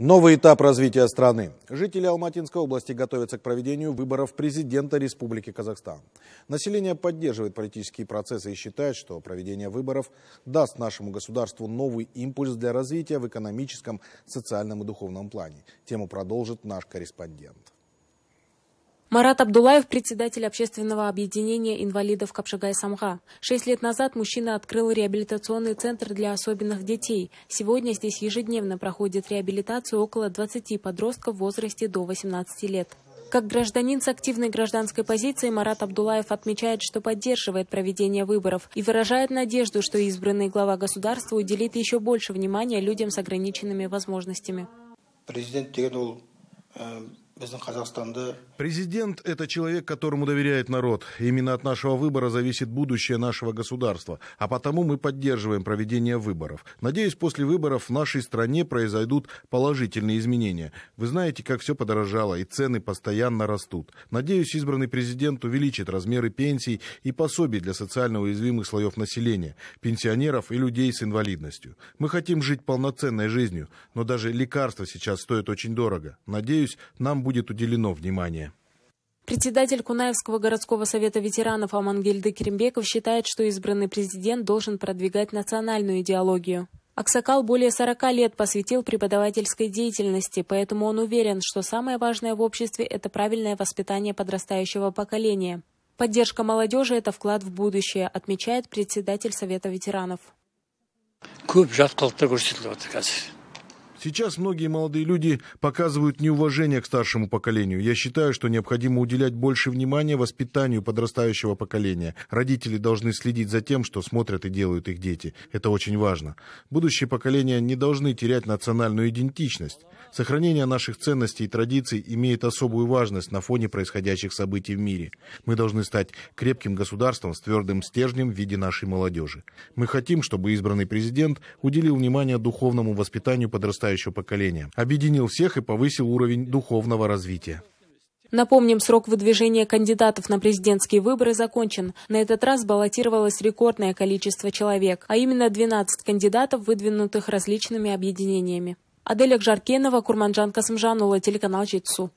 Новый этап развития страны. Жители Алматинской области готовятся к проведению выборов президента Республики Казахстан. Население поддерживает политические процессы и считает, что проведение выборов даст нашему государству новый импульс для развития в экономическом, социальном и духовном плане. Тему продолжит наш корреспондент. Марат Абдулаев, председатель общественного объединения инвалидов Капшагай-Самга. Шесть лет назад мужчина открыл реабилитационный центр для особенных детей. Сегодня здесь ежедневно проходит реабилитацию около 20 подростков в возрасте до 18 лет. Как гражданин с активной гражданской позицией Марат Абдулаев отмечает, что поддерживает проведение выборов и выражает надежду, что избранный глава государства уделит еще больше внимания людям с ограниченными возможностями. Президент э, Президент – это человек, которому доверяет народ. Именно от нашего выбора зависит будущее нашего государства. А потому мы поддерживаем проведение выборов. Надеюсь, после выборов в нашей стране произойдут положительные изменения. Вы знаете, как все подорожало, и цены постоянно растут. Надеюсь, избранный президент увеличит размеры пенсий и пособий для социально уязвимых слоев населения, пенсионеров и людей с инвалидностью. Мы хотим жить полноценной жизнью, но даже лекарства сейчас стоят очень дорого. Надеюсь, нам будет будет уделено внимание. Председатель Кунаевского городского совета ветеранов Амангельды Керембеков считает, что избранный президент должен продвигать национальную идеологию. Аксакал более 40 лет посвятил преподавательской деятельности, поэтому он уверен, что самое важное в обществе – это правильное воспитание подрастающего поколения. Поддержка молодежи – это вклад в будущее, отмечает председатель Совета ветеранов. Сейчас многие молодые люди показывают неуважение к старшему поколению. Я считаю, что необходимо уделять больше внимания воспитанию подрастающего поколения. Родители должны следить за тем, что смотрят и делают их дети. Это очень важно. Будущие поколения не должны терять национальную идентичность. Сохранение наших ценностей и традиций имеет особую важность на фоне происходящих событий в мире. Мы должны стать крепким государством с твердым стержнем в виде нашей молодежи. Мы хотим, чтобы избранный президент уделил внимание духовному воспитанию подрастающего поколения, объединил всех и повысил уровень духовного развития. Напомним, срок выдвижения кандидатов на президентские выборы закончен. На этот раз баллотировалось рекордное количество человек, а именно 12 кандидатов, выдвинутых различными объединениями. Аделя Жаркенова, Курманжан Касымжанұлы, телеканал Жетісу.